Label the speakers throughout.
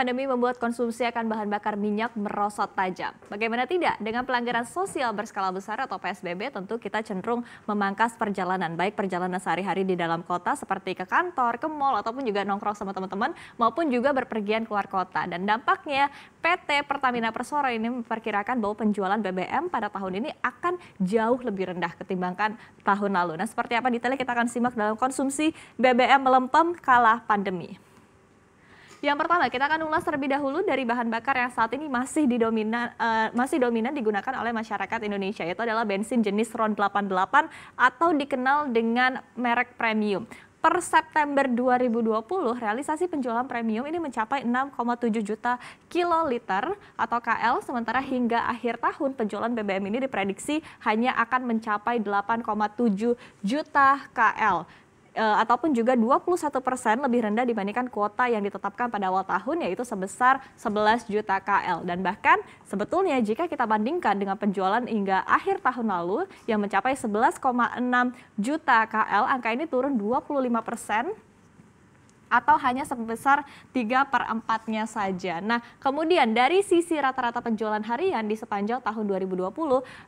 Speaker 1: pandemi membuat konsumsi akan bahan bakar minyak merosot tajam. Bagaimana tidak? Dengan pelanggaran sosial berskala besar atau PSBB tentu kita cenderung memangkas perjalanan, baik perjalanan sehari-hari di dalam kota seperti ke kantor, ke mall, ataupun juga nongkrong sama teman-teman, maupun juga berpergian keluar kota. Dan dampaknya PT Pertamina Persoro ini memperkirakan bahwa penjualan BBM pada tahun ini akan jauh lebih rendah ketimbangkan tahun lalu. Nah seperti apa detailnya kita akan simak dalam konsumsi BBM melempem kala pandemi. Yang pertama kita akan ulas terlebih dahulu dari bahan bakar yang saat ini masih didominan uh, masih dominan digunakan oleh masyarakat Indonesia yaitu adalah bensin jenis RON 88 atau dikenal dengan merek premium per September 2020 realisasi penjualan premium ini mencapai 6,7 juta kiloliter atau KL sementara hingga akhir tahun penjualan BBM ini diprediksi hanya akan mencapai 8,7 juta KL uh, ataupun juga 21 persen lebih rendah dibandingkan kuota yang ditetapkan pada awal tahun yaitu sebesar 11 juta KL. Dan bahkan sebetulnya jika kita bandingkan dengan penjualan hingga akhir tahun lalu yang mencapai 11,6 juta KL, angka ini turun 25 persen atau hanya sebesar 3 per 4-nya saja. Nah, kemudian dari sisi rata-rata penjualan harian di sepanjang tahun 2020,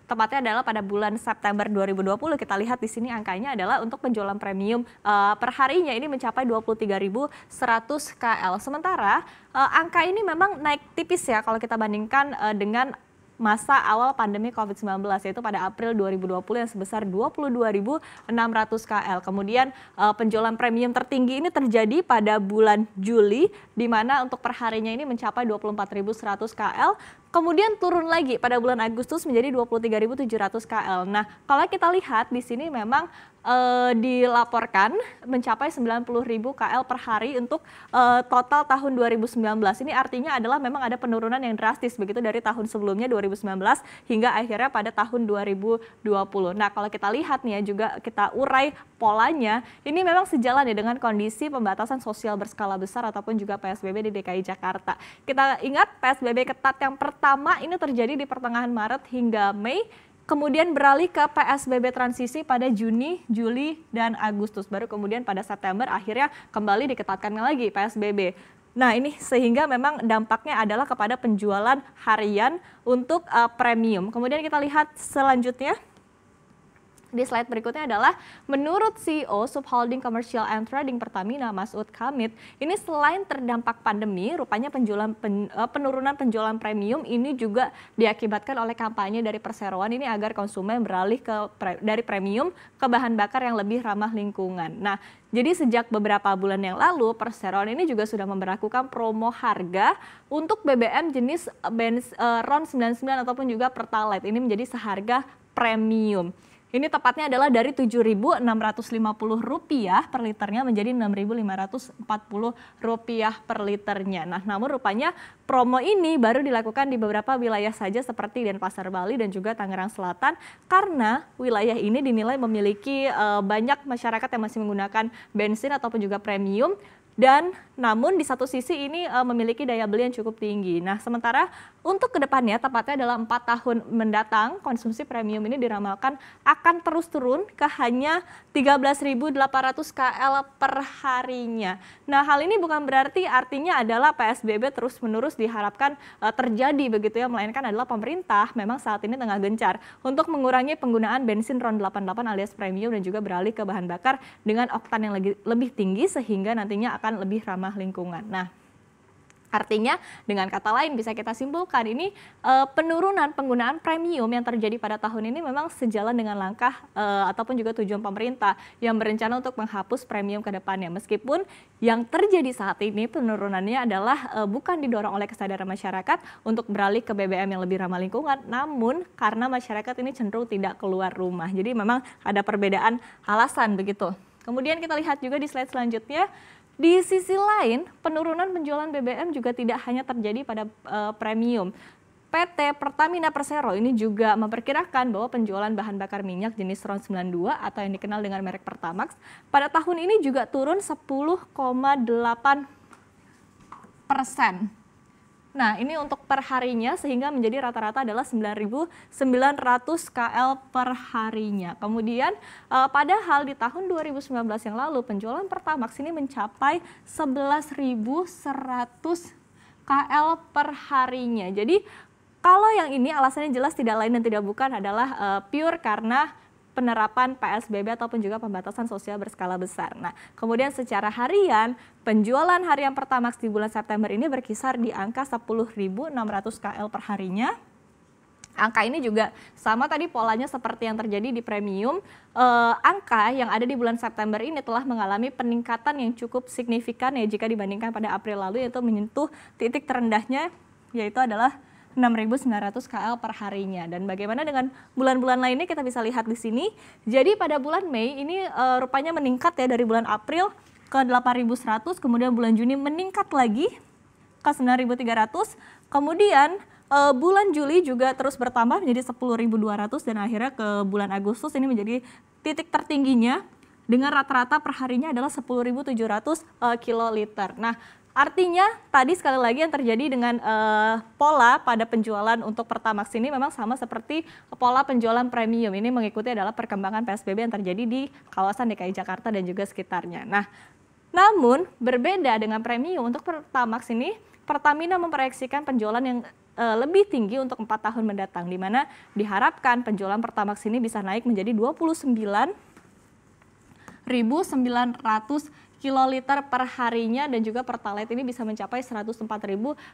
Speaker 1: tepatnya adalah pada bulan September 2020, kita lihat di sini angkanya adalah untuk penjualan premium uh, eh, harinya ini mencapai 23.100 KL. Sementara uh, angka ini memang naik tipis ya kalau kita bandingkan uh, dengan masa awal pandemi COVID-19 yaitu pada April 2020 yang sebesar 22.600 KL. Kemudian uh, penjualan premium tertinggi ini terjadi pada bulan Juli di mana untuk perharinya ini mencapai 24.100 KL kemudian turun lagi pada bulan Agustus menjadi 23.700 KL. Nah, kalau kita lihat di sini memang e, dilaporkan mencapai 90.000 KL per hari untuk e, total tahun 2019. Ini artinya adalah memang ada penurunan yang drastis begitu dari tahun sebelumnya 2019 hingga akhirnya pada tahun 2020. Nah, kalau kita lihat nih ya juga kita urai polanya, ini memang sejalan ya dengan kondisi pembatasan sosial berskala besar ataupun juga PSBB di DKI Jakarta. Kita ingat PSBB ketat yang pertama pertama ini terjadi di pertengahan Maret hingga Mei, kemudian beralih ke PSBB transisi pada Juni, Juli, dan Agustus. Baru kemudian pada September akhirnya kembali diketatkan lagi PSBB. Nah, ini sehingga memang dampaknya adalah kepada penjualan harian untuk uh, premium. Kemudian kita lihat selanjutnya di slide berikutnya adalah menurut CEO Subholding Commercial and Trading Pertamina Mas Kamit, ini selain terdampak pandemi, rupanya penjualan pen, eh, penurunan penjualan premium ini juga diakibatkan oleh kampanye dari perseroan ini agar konsumen beralih ke dari premium ke bahan bakar yang lebih ramah lingkungan. Nah, jadi sejak beberapa bulan yang lalu, Perseroan ini juga sudah memberlakukan promo harga untuk BBM jenis Benz, uh, RON 99 ataupun juga Pertalite. Ini menjadi seharga premium. Ini tepatnya adalah dari Rp7.650 per liternya menjadi Rp6.540 per liternya. Nah, namun rupanya promo ini baru dilakukan di beberapa wilayah saja seperti Denpasar Bali dan juga Tangerang Selatan karena wilayah ini dinilai memiliki eh, banyak masyarakat yang masih menggunakan bensin ataupun juga premium dan namun di satu sisi ini uh, memiliki daya beli yang cukup tinggi. Nah, sementara untuk kedepannya tepatnya dalam 4 tahun mendatang konsumsi premium ini diramalkan akan terus turun ke hanya 13.800 KL per harinya. Nah, hal ini bukan berarti artinya adalah PSBB terus-menerus diharapkan uh, terjadi begitu ya, melainkan adalah pemerintah memang saat ini tengah gencar untuk mengurangi penggunaan bensin RON 88 alias premium dan juga beralih ke bahan bakar dengan oktan yang lebih tinggi sehingga nantinya akan akan lebih ramah lingkungan. Nah, Artinya, dengan kata lain bisa kita simpulkan ini e, penurunan penggunaan premium yang terjadi pada tahun ini memang sejalan dengan langkah e, ataupun juga tujuan pemerintah yang berencana untuk menghapus premium ke depannya. Meskipun yang terjadi saat ini penurunannya adalah e, bukan didorong oleh kesadaran masyarakat untuk beralih ke BBM yang lebih ramah lingkungan, namun karena masyarakat ini cenderung tidak keluar rumah. Jadi memang ada perbedaan alasan begitu. Kemudian kita lihat juga di slide selanjutnya di sisi lain, penurunan penjualan BBM juga tidak hanya terjadi pada uh, premium. PT Pertamina Persero ini juga memperkirakan bahwa penjualan bahan bakar minyak jenis RON 92 atau yang dikenal dengan merek Pertamax pada tahun ini juga turun 10,8 persen Nah, ini untuk perharinya sehingga menjadi rata-rata adalah 9.900 KL perharinya. Kemudian uh, padahal di tahun 2019 yang lalu penjualan Pertamax ini mencapai 11.100 KL harinya. Jadi kalau yang ini alasannya jelas tidak lain dan tidak bukan adalah uh, pure karena penerapan PSBB ataupun juga pembatasan sosial berskala besar. Nah, kemudian secara harian, penjualan harian pertama di bulan September ini berkisar di angka 10.600 KL per harinya. Angka ini juga sama tadi polanya seperti yang terjadi di premium. Eh, angka yang ada di bulan September ini telah mengalami peningkatan yang cukup signifikan ya jika dibandingkan pada April lalu yaitu menyentuh titik terendahnya yaitu adalah 6.900 KL per harinya. Dan bagaimana dengan bulan-bulan lainnya kita bisa lihat di sini. Jadi pada bulan Mei ini uh, rupanya meningkat ya dari bulan April ke 8.100, kemudian bulan Juni meningkat lagi ke 9.300, kemudian uh, bulan Juli juga terus bertambah menjadi 10.200 dan akhirnya ke bulan Agustus ini menjadi titik tertingginya dengan rata-rata perharinya adalah 10.700 uh, eh, kiloliter. Nah, Artinya tadi sekali lagi yang terjadi dengan uh, pola pada penjualan untuk Pertamax ini memang sama seperti pola penjualan premium ini mengikuti adalah perkembangan PSBB yang terjadi di kawasan DKI Jakarta dan juga sekitarnya. Nah, namun berbeda dengan premium untuk Pertamax ini Pertamina memproyeksikan penjualan yang uh, lebih tinggi untuk empat tahun mendatang, di mana diharapkan penjualan Pertamax ini bisa naik menjadi ratus kiloliter per harinya dan juga pertalite ini bisa mencapai 104.000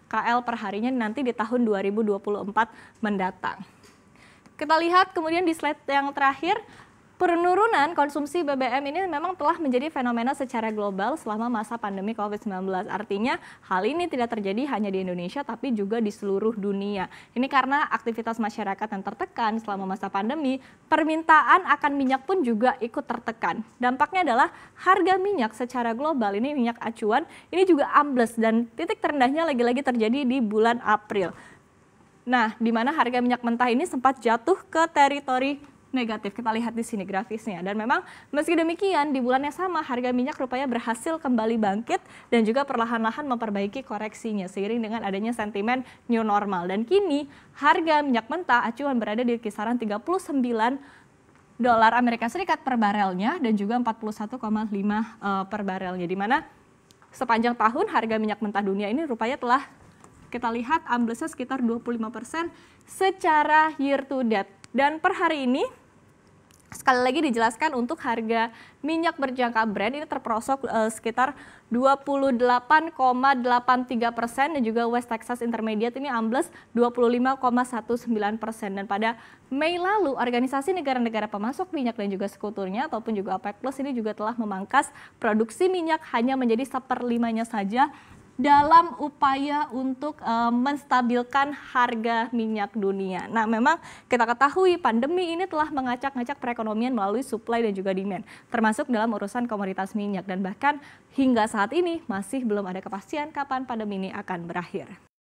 Speaker 1: KL per harinya nanti di tahun 2024 mendatang. Kita lihat kemudian di slide yang terakhir penurunan konsumsi BBM ini memang telah menjadi fenomena secara global selama masa pandemi COVID-19. Artinya hal ini tidak terjadi hanya di Indonesia tapi juga di seluruh dunia. Ini karena aktivitas masyarakat yang tertekan selama masa pandemi, permintaan akan minyak pun juga ikut tertekan. Dampaknya adalah harga minyak secara global ini minyak acuan ini juga ambles dan titik terendahnya lagi-lagi terjadi di bulan April. Nah, di mana harga minyak mentah ini sempat jatuh ke teritori negatif. Kita lihat di sini grafisnya. Dan memang meski demikian di bulan yang sama harga minyak rupanya berhasil kembali bangkit dan juga perlahan-lahan memperbaiki koreksinya seiring dengan adanya sentimen new normal. Dan kini harga minyak mentah acuan berada di kisaran 39 dolar Amerika Serikat per barelnya dan juga 41,5 eh, per barelnya di mana sepanjang tahun harga minyak mentah dunia ini rupanya telah kita lihat amblesnya sekitar 25% secara year to date dan per hari ini sekali lagi dijelaskan untuk harga minyak berjangka Brent ini terperosok uh, sekitar 28,83 persen dan juga West Texas Intermediate ini ambles 25,19 persen dan pada Mei lalu organisasi negara-negara pemasok minyak dan juga sekuturnya ataupun juga OPEC Plus ini juga telah memangkas produksi minyak hanya menjadi seperlimanya saja dalam upaya untuk uh, menstabilkan harga minyak dunia. Nah, memang kita ketahui pandemi ini telah mengacak-ngacak perekonomian melalui supply dan juga demand, termasuk dalam urusan komoditas minyak dan bahkan hingga saat ini masih belum ada kepastian kapan pandemi ini akan berakhir.